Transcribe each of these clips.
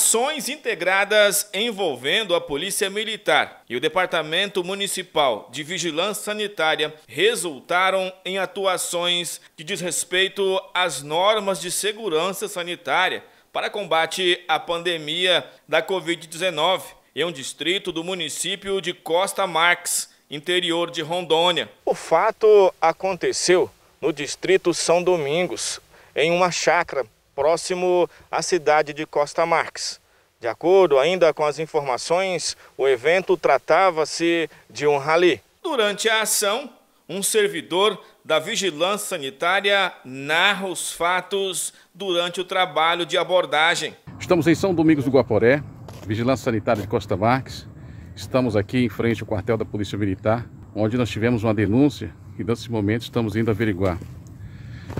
ações integradas envolvendo a Polícia Militar e o Departamento Municipal de Vigilância Sanitária resultaram em atuações que diz respeito às normas de segurança sanitária para combate à pandemia da Covid-19 em um distrito do município de Costa Marques, interior de Rondônia. O fato aconteceu no distrito São Domingos, em uma chácara próximo à cidade de Costa Marques. De acordo ainda com as informações, o evento tratava-se de um rally. Durante a ação, um servidor da Vigilância Sanitária narra os fatos durante o trabalho de abordagem. Estamos em São Domingos do Guaporé, Vigilância Sanitária de Costa Marques. Estamos aqui em frente ao quartel da Polícia Militar, onde nós tivemos uma denúncia e, nesse momento, estamos indo averiguar.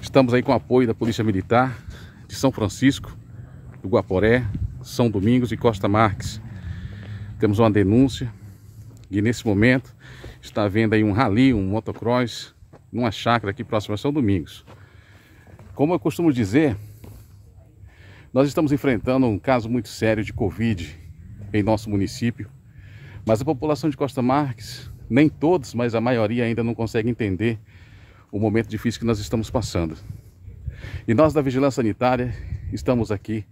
Estamos aí com apoio da Polícia Militar, de São Francisco, do Guaporé, São Domingos e Costa Marques. Temos uma denúncia e nesse momento está havendo aí um rally, um motocross, numa chácara aqui próxima a São Domingos. Como eu costumo dizer, nós estamos enfrentando um caso muito sério de Covid em nosso município, mas a população de Costa Marques, nem todos, mas a maioria ainda não consegue entender o momento difícil que nós estamos passando. E nós da Vigilância Sanitária estamos aqui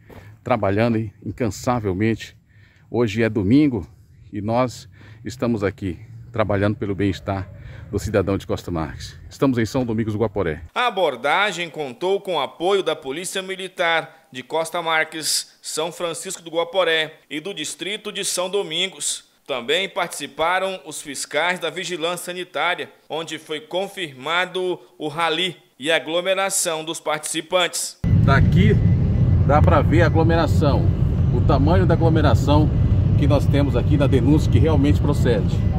trabalhando incansavelmente. Hoje é domingo e nós estamos aqui trabalhando pelo bem-estar do cidadão de Costa Marques. Estamos em São Domingos do Guaporé. A abordagem contou com o apoio da Polícia Militar de Costa Marques, São Francisco do Guaporé e do Distrito de São Domingos. Também participaram os fiscais da Vigilância Sanitária, onde foi confirmado o rali e aglomeração dos participantes. Daqui dá para ver a aglomeração, o tamanho da aglomeração que nós temos aqui na denúncia que realmente procede.